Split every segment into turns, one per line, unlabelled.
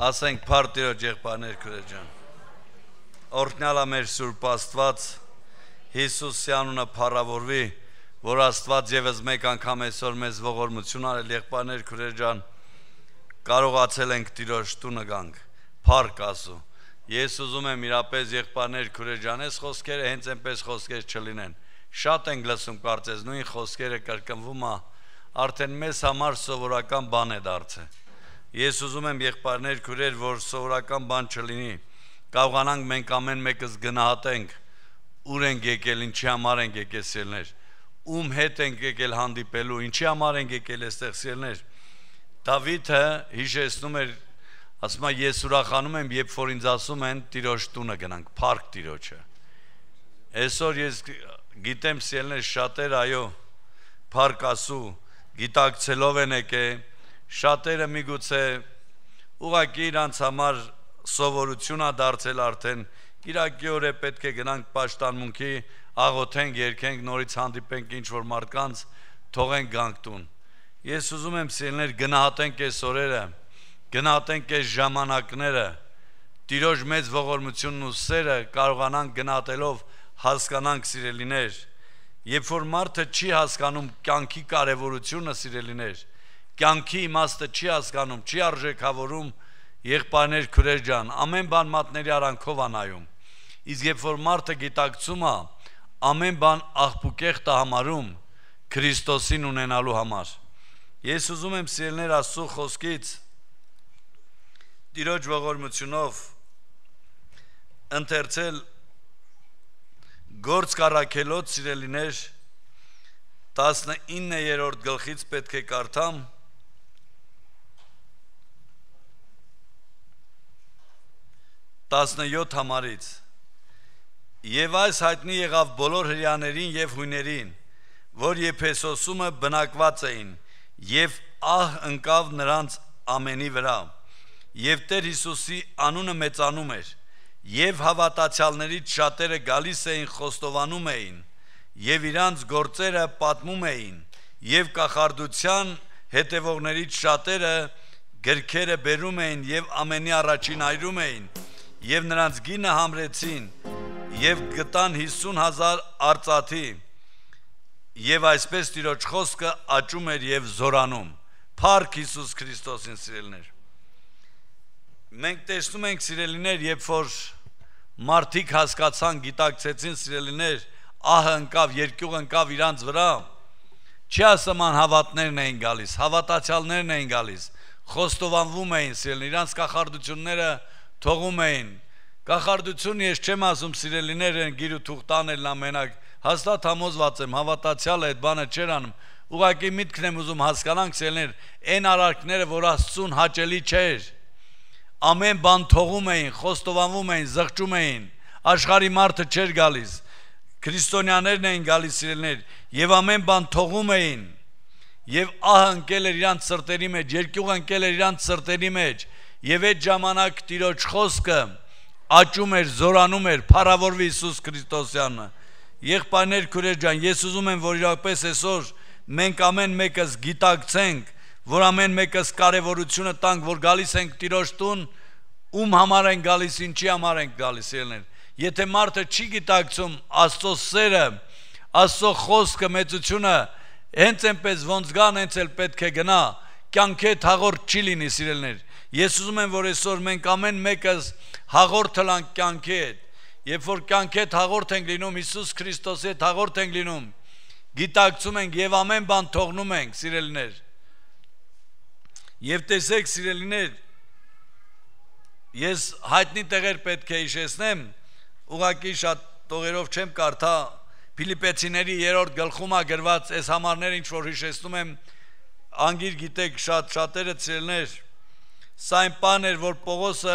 ասենք Փարտիրոջ եղբայրներ քրեջան։ Օրհնալա մեր Սուրբ Աստված Հիսուսի անունը փառավորվի, որ Աստված եւս մեկ անգամ այսօր մեզ ողորմություն արել եղբայրներ քրեջան։ Կարողացել ենք Տիրոջ տունը գանք։ Փառք ասու։ Ես ուզում եմ իրապես եղբայրներ քրեջան, այս խոսքերը հենց այնպես խոսքեր չլինեն։ Շատ ենք լսում կարծես նույն խոսքերը կրկնվում է, արդեն մեզ համար սովորական բան է դարձել Ես ուզում եմ եղբայրներ քուրեր, որ սովորական բան չլինի։ Կարողանանք մենք ամեն մեկս գնահատենք ուր ենք եկել, ինչի համար ենք եկել սիրելներ, ում հետ ենք եկել հանդիպելու, ինչի համար ենք եկել այստեղ սիրելներ։ Դավիթը հիշեցնում էր, ասում է ես ուրախանում եմ, երբ որ ինձ ասում են Տիրոջ տունը գնանք, Փարք Տիրոջը։ Այսօր ես գիտեմ սիրելներ շատեր, այո, Փարք ասու գիտակցելով են եկել շատերը միգուցե ուղակի իրանց համար սովորություն է դարձել արդեն Կիրակի օրը պետք է գնանք պաշտանմունքի, աղոթենք, երկենք, նորից հանդիպենք ինչ որ մարդկանց, թողենք գանք տուն։ Ես ուզում եմ սիրելներ գնահատենք այս օրերը, գնահատենք այս ժամանակները, Տիրոջ մեծ ողորմությունն ու սերը կարողանանք գնահատելով հասկանանք սիրելիներ։ Երբ որ մարդը չի հասկանում կյանքի կարևորությունը սիրելիներ, կյանքի իմաստը չի հասկանում, չի արժեքավորում եղբայրներ քրեր ջան, ամեն բան մատների արանքով անայում։ Իսկ երբ որ մարդը գիտակցում է, ամեն բան աղբուկեղ տա համարում Քրիստոսին ունենալու համար։ Ես ուզում եմ սիրելներ Աստծո խոսքից Տիրոջ ողորմությունով ընթերցել գործ կարակելոց սիրելիներ 19-րդ գլխից պետք է կարդամ 19 17 համարից Եվ այս հայտնի եղավ բոլոր հрьяաներին եւ հույներին, որ Եփեսոսումը բնակված էին, եւ ահ ընկավ նրանց ամենի վրա։ Եվ Տեր Հիսուսի անունը մեծանում էր, եւ հավատացյալներից շատերը գալիս էին խոստովանում էին, եւ իրանց գործերը պատմում էին, եւ կախարդության հետևողներից շատերը գրքերը բերում էին եւ ամենի առաջին այրում էին եւ նրանց գինը համրեցին եւ գտան 50000 արծաթի եւ այսպես Տիրոջ խոսքը աճում էր եւ զորանում Փառք Հիսուս Քրիստոսին սիրելներ մենք տեսնում ենք սիրելիներ երբ որ մարդիկ հասկացան գիտակցեցին սիրելիներ ահը ընկավ երկյուղ ընկավ իրանց վրա չի ասման հավատներն էին գալիս հավատացյալներն էին գալիս խոստովանվում էին սիրելին իրանց կախարդությունները թողում էին։ Կախարդություն ես չեմ ասում, սիրելիներ են գիրու թուղթանելն ամենակ, հաստատ համոզված եմ, հավատացյալ է այդ բանը չեր անում։ Ուղղակի միտքն եմ ուզում հասկանանք, սիրելիներ, այն արարքները, որ Աստծուն հաճելի չէր, ամեն բան թողում էին, խոստովանվում էին, զղջում էին, աշխարհի մարդը չէր գալիս։ Քրիստոնյաներն էին գալիս սիրելիներ եւ ամեն բան թողում էին։ Եվ ահ ընկել էր իրանց սրտերի մեջ, երկյուղ ընկել էր իրանց սրտերի մեջ, մեջ Եվ այդ ժամանակ Տիրոջ խոսքը աճում էր, զորանում էր, փառավորվի Հիսուս Քրիստոսյանը։ Եղբայրներ քուրեր ջան, ես ուզում եմ, որ իրապես այսօր մենք ամեն մեկս գիտակցենք, որ ամեն մեկս կարևորությունը տանք, որ գալիս ենք Տիրոջ տուն, ում համար են գալիս, ինչի համար են գալիս ելներ։ Եթե մարդը չի գիտակցում Աստծո սերը, Աստծո խոսքը, մեծությունը, հենց այնպես ոնց գան, հենց էլ պետք է գնա, կյանքի հետ հաղորդ չի լինի սիրելներ Ես ուզում եմ, որ այսօր մենք ամեն մեկս հաղորդանք կյանքի հետ։ Երբ որ կյանքի հետ հաղորդ ենք լինում Հիսուս Քրիստոսի հետ հաղորդ ենք լինում, գիտակցում ենք եւ ամեն բան թողնում ենք, սիրելիներ։ Եվ տեսեք, սիրելիներ, ես հայտնի տեղեր պետք է հիշեցնեմ, ուղակի շատ տողերով չեմ կարդա Ֆիլիպեցիների 3-րդ գլխում է գրված այս համարները ինչ որ հիշեցնում եմ, անգիր գիտեք շատ շատերը ցելներ շատ Սա այն բան էր, որ Պողոսը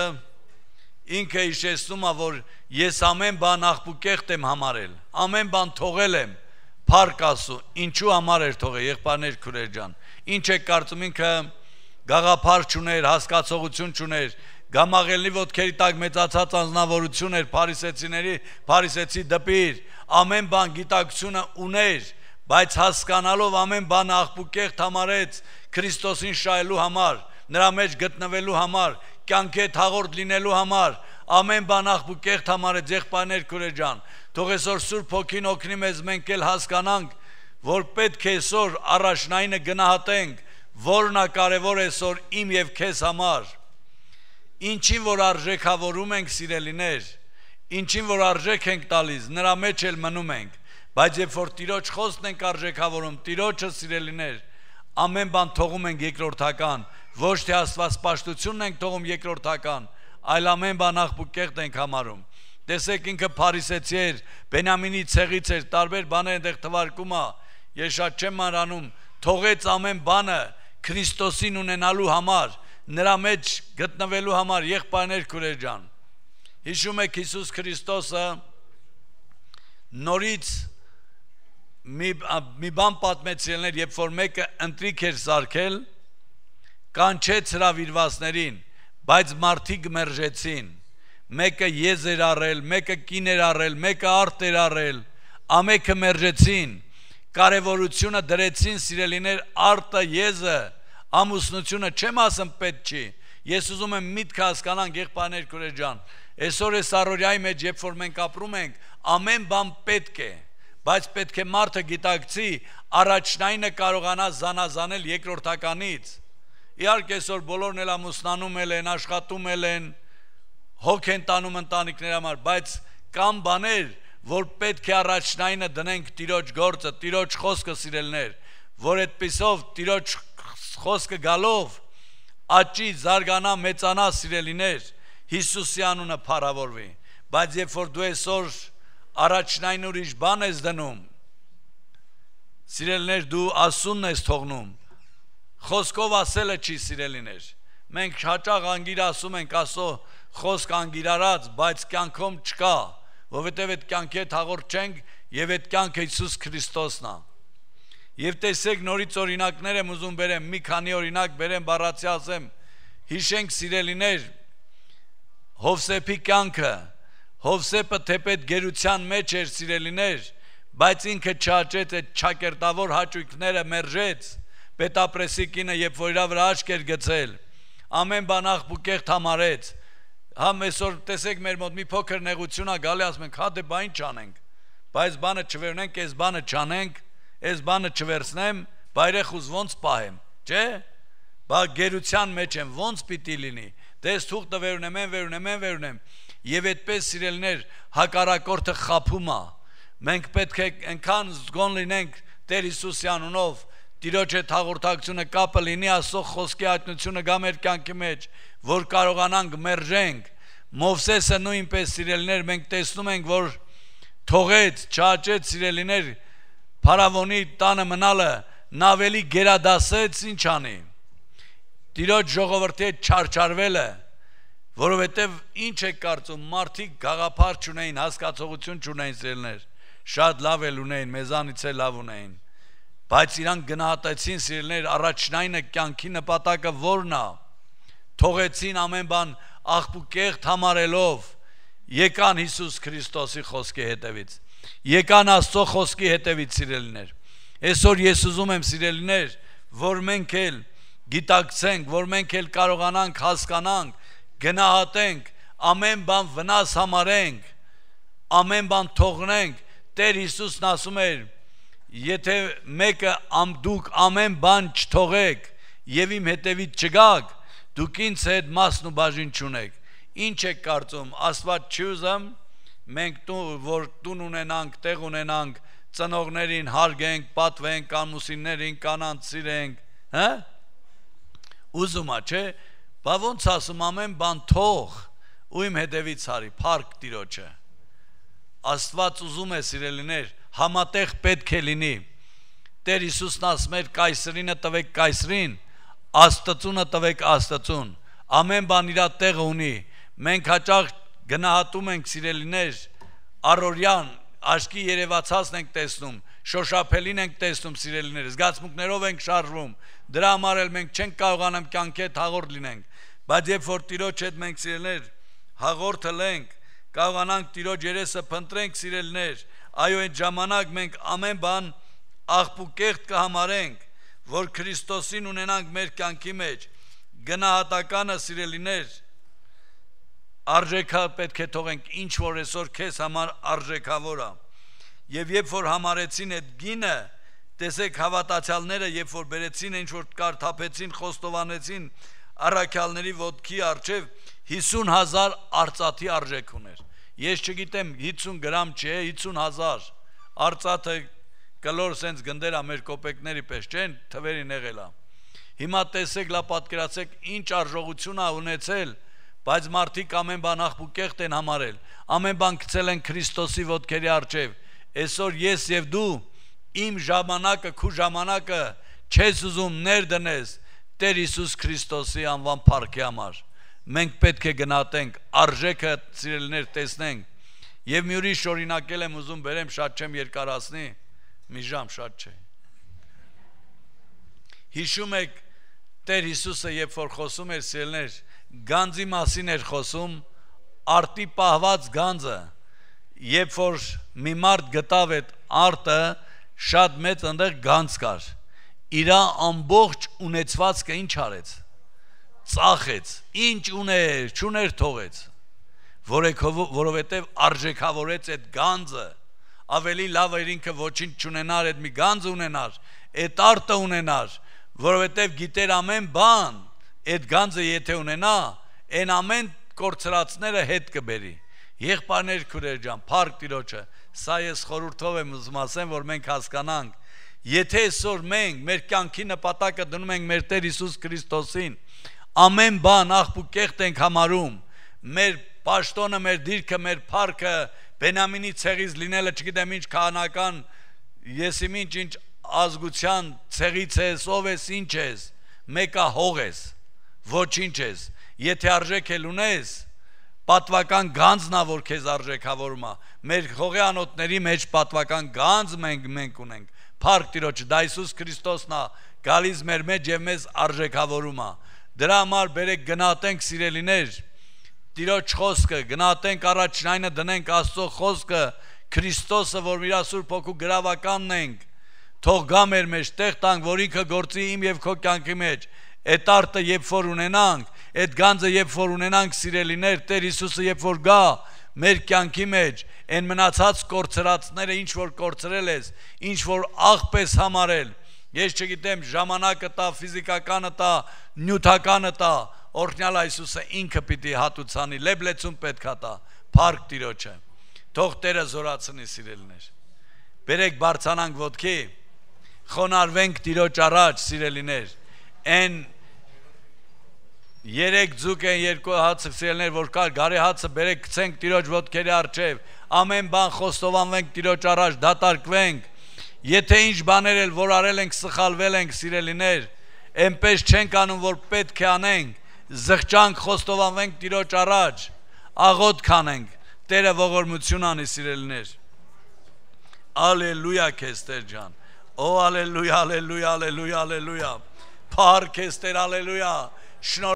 ինքը հիշեցնում է, որ ես ամեն բան աղբուկեղտ եմ համարել, ամեն բան թողել եմ, փառք Աստծո, ինչու համար էր թողել, եղբայրներ քուրեր ջան։ Ինչ է կարծում ինքը գաղափար չուներ, հասկացողություն չուներ, գամաղելնի ոտքերի տակ մեծացած անznավորություն էր փարիսեցիների, փարիսեցի դպիր, ամեն բան գիտակցությունը ուներ, բայց հասկանալով ամեն բան աղբուկեղտ համարեց Քրիստոսին շահելու համար, համար նրա մեջ գտնվելու համար, կյանքի հետ հաղորդ լինելու համար, ամեն բան աղբու կեղտ համար է ձեղբաներ քուրեջան։ Թող այսօր Սուրբ Հոգին օգնի մեզ մենք էլ հասկանանք, որ պետք է այսօր առաջնայինը գնահատենք, որն է կարևոր այսօր իմ եւ քեզ համար։ Ինչին որ արժեքավորում ենք սիրելիներ, ինչին որ արժեք ենք տալիս, նրա մեջ էլ մնում ենք, բայց երբ որ Տիրոջ խոսքն ենք արժեքավորում, Տիրոջը սիրելիներ, ամեն բան թողում ենք երկրորդական ոչ թե Աստված պաշտությունն ենք թողում երկրորդական, այլ ամեն բան աղբուկեղտ ենք համարում։ Տեսեք ինքը Փարիսեցի էր, Բենյամինի ցեղից էր, տարբեր բաներ այնտեղ թվարկում է։ Ես շատ չեմ առանում, թողեց ամեն բանը Քրիստոսին ունենալու համար, նրա մեջ գտնվելու համար եղբայրներ քուրեր ջան։ Հիշում եք Հիսուս Քրիստոսը նորից մի մի բան պատմեցիլներ, երբ որ մեկը ընտրիկ էր սարքել, կանչեց հravirվածներին, բայց մարդիկ մերժեցին։ Մեկը եզեր արել, մեկը կիներ արել, մեկը արտեր արել, ամեքը մերժեցին։ Կարևորությունը դրեցին սիրելիներ արտը եզը, ամուսնությունը չեմ ասում պետք չի։ Ես ուզում եմ միտք հասկանանք եղբայրներ քուրեր ջան, Այսօր այս առօրյայի մեջ, երբ որ մենք ապրում ենք, ամեն բան պետք է, բայց պետք է մարդը գիտակցի, առաջնայինը կարողանա զանազանել երկրորդականից իհարկե այսօր բոլորն էլ ամուսնանում էլ են, աշխատում էլ են, հոգ են տանում ընտանիքների համար, բայց կան բաներ, որ պետք է առաջնայինը դնենք Տիրոջ գործը, Տիրոջ խոսքը սիրելներ, որ այդպիսով Տիրոջ խոսքը գալով աճի զարգանա, մեծանա սիրելիներ, Հիսուսի անունը փառավորվի։ Բայց երբ որ դու այսօր առաջնային ուրիշ բան ես դնում, սիրելներ դու ասունն ես թողնում, Խոսքով ասելը չի սիրելիներ։ Մենք հաճախ անգիր ասում ենք, ասո խոսք անգիրարած, բայց կյանքում չկա, որովհետև այդ կյանքի հետ հաղորդ չենք եւ այդ կյանքը Հիսուս Քրիստոսն է։ Եվ տեսեք նորից օրինակներ եմ ուզում բերեմ, մի քանի օրինակ բերեմ բառացի ասեմ։ Հիշենք սիրելիներ Հովսեփի կյանքը։ Հովսեփը թեպետ գերության մեջ էր սիրելիներ, բայց ինքը չաճեց այդ ճակերտավոր հաճույքները մերժեց պետապրեսի կինը, երբ որ իրա վրա աչք էր գցել, ամեն բան աղբուկեղտ համարեց։ Հա այսօր տեսեք մեր մոտ մի փոքր նեղություն է գալի, ասում ենք, հա դե բա ինչ անենք։ Բայց բանը չվերնենք, այս բանը չանենք, այս բանը չվերցնեմ, բայրեխ ուզ ոնց պահեմ, չէ՞։ Բա գերության մեջ եմ, ոնց պիտի լինի։ Դե ես թուղթը վերունեմ, վերունեմ, վերունեմ։ Եվ այդպես սիրելներ հակարակորթը խափում է։ Մենք պետք է այնքան զգոն լինենք Տեր Հիսուսի անունով, Տիրոջ այդ հաղորդակցությունը կապը լինի Աստծո խոսքի հայտնությունը գա մեր կյանքի մեջ, որ կարողանանք մերժենք։ Մովսեսը նույնպես սիրելիներ մենք տեսնում ենք, որ թողեց, չաճեց սիրելիներ Փարավոնի տանը մնալը, նա ավելի գերադասեց ինչ անի։ Տիրոջ ժողովրդի հետ չարչարվելը, որովհետև ինչ է կարծում, մարդիկ գաղափար չունեին, հասկացողություն չունեին սիրելներ։ Շատ լավ էլ ունեին, մեզանից էլ լավ ունեին։ Բայց իրանք գնահատեցին սիրելիներ առաջնայինը կյանքի նպատակը ո՞րն է։ Թողեցին ամեն բան աղբ ու կեղտ համարելով եկան Հիսուս Քրիստոսի խոսքի հետևից։ Եկան Աստծո խոսքի հետևից սիրելիներ։ Այսօր ես ուզում եմ սիրելիներ, որ մենք էլ գիտակցենք, որ մենք էլ կարողանանք հասկանանք, գնահատենք, ամեն բան վնաս համարենք, ամեն բան թողնենք։ Տեր Հիսուսն ասում էր եթե մեկը ամ դուք ամեն բան չթողեք եւ իմ հետևից չգաք, դուք ինձ հետ մասն ու բաժին չունեք։ Ինչ եք կարծում, Աստված չի ուզում մենք տուն, որ տուն ունենանք, տեղ ունենանք, ծնողներին հարգենք, պատվենք, ամուսիններին կանանց սիրենք, հա? Ուզումա, չէ՞։ Բա ոնց ասում ամեն բան թող ու իմ հետևից հարի, փառք Տիրոջը։ Աստված ուզում է սիրելիներ համատեղ պետք է լինի։ Տեր Հիսուսն ասում էր կայսրինը տվեք կայսրին, աստծունը տվեք աստծուն։ Ամեն բան իր տեղը ունի։ Մենք հաճախ գնահատում ենք սիրելիներ առորյան աշկի երևացածն ենք տեսնում, շոշափելին ենք տեսնում սիրելիներ, զգացմունքներով ենք շարժվում։ Դրա համար էլ մենք չենք կարողանում կյանքի հետ հաղորդ լինենք, բայց երբ որ Տիրոջ հետ մենք սիրելներ հաղորդել ենք, կարողանանք Տիրոջ երեսը փնտրենք սիրելներ, այո այդ ժամանակ մենք ամեն բան աղբուկեղտ կհամարենք որ Քրիստոսին ունենանք մեր կյանքի մեջ գնահատականը սիրելիներ արժեքա պետք է թողենք ինչ որ այսօր քեզ համար արժեքավոր է եւ երբ որ համարեցին այդ գինը տեսեք հավատացյալները երբ որ բերեցին ինչ որ կարթափեցին խոստովանեցին առաքյալների ոդքի արչև 50000 արծաթի արժեք ուներ ես չգիտեմ 50 գրամ չէ 50000 արծաթը կլոր սենց գնդերա մեր կոպեկների պես չեն թվերին եղելա հիմա տեսեք լա պատկերացեք ինչ արժողություն ա ունեցել բայց մարդիկ ամեն բան աղբուկեղտ են համարել ամեն բան գցել են Քրիստոսի ոտքերի առջև այսօր ես եւ դու իմ ժամանակը քու ժամանակը չես ուզում ներդնես Տեր Հիսուս Քրիստոսի անվան փառքի համար մենք պետք է գնահատենք արժեքը ծիրելներ տեսնենք եւ մի ուրիշ օրինակել եմ ուզում բերեմ շատ չեմ երկարացնի մի ժամ շատ չէ հիշում եք Տեր Հիսուսը երբ որ խոսում էր սիրելներ գանձի մասին էր խոսում արտի պահված գանձը երբ որ մի մարդ գտավ այդ արտը շատ մեծ այնտեղ գանձ կար իրա ամբողջ ունեցվածքը ինչ արեց ծախեց, ինչ ուներ, չուներ թողեց, որովհետև արժեքավորեց այդ գանձը, ավելի լավ էր ինքը ոչինչ չունենար, այդ մի գանձ ունենար, այդ արտը ունենար, որովհետև գիտեր ամեն բան, այդ գանձը եթե ունենա, այն ամեն կորցրածները հետ կբերի։ Եղբայրներ քուրեր ջան, փառք Տիրոջը, սա ես խորհուրդով եմ ուզում ասեմ, որ մենք հասկանանք, եթե այսօր մենք մեր կյանքի նպատակը դնում ենք մեր Տեր Հիսուս Քրիստոսին, ամեն բան աղբու կեղտ ենք համարում, մեր պաշտոնը, մեր դիրքը, մեր փառքը Բենամինի ցեղից լինելը, չգիտեմ ինչ քահանական, ես իմ ինչ ինչ ազգության ցեղից ես, ով ես, ինչ ես, մեկը հող ես, ոչինչ ես։ Եթե արժեք էլ ունես, պատվական գանձնա որ քեզ արժեքավորում է մեր խողի անոթների մեջ պատվական գանձ մենք մենք ունենք փառք Տիրոջ դա Հիսուս Քրիստոսն է գալիս մեր մեջ եւ մեզ արժեքավորում է Դրա համար բերեք գնահատենք սիրելիներ Տիրոջ խոսքը, գնահատենք առաջնայինը դնենք Աստծո խոսքը, Քրիստոսը, որ իր սուրբ ոգու գրավականն ենք, թող գա մեր մեջ տեղ տանք, որ ինքը գործի իմ եւ քո կյանքի մեջ։ Այդ արտը երբ որ ունենանք, այդ գանձը երբ որ ունենանք սիրելիներ, Տեր Հիսուսը երբ որ գա, մեր կյանքի մեջ այն մնացած կորցրածները ինչ որ կորցրել ես, ինչ որ աղպես համարել, Ես չգիտեմ ժամանակը տա, ֆիզիկականը տա, նյութականը տա, օրհնյալ Հիսուսը ինքը պիտի հատուցանի, լեբլեցում պետքա տա, փառք Տիրոջը։ Թող Տերը զորացնի սիրելիներ։ Բերեք բարձանանք ոդքի, խոնարհվենք Տիրոջ առաջ, սիրելիներ։ Այն երեք ձուկ են երկու հացը սիրելիներ, որ կար, գարի հացը բերեք գցենք Տիրոջ ոդքերի առջև, ամեն բան խոստովանվենք Տիրոջ առաջ, դատարկվենք Եթե ինչ բաներ էլ որ արել ենք, սխալվել ենք, սիրելիներ, այնպես չենք անում, որ պետք է անենք, զղջանք, խոստովանվենք Տիրոջ առաջ, աղոտ քանենք, Տերը ողորմություն անի, սիրելիներ։ Ալելույա քեզ Տեր ջան։ Օ ալելույա, ալելույա, ալելույա, ալելույա։ Փառք քեզ Տեր, ալելույա։ Շնորհ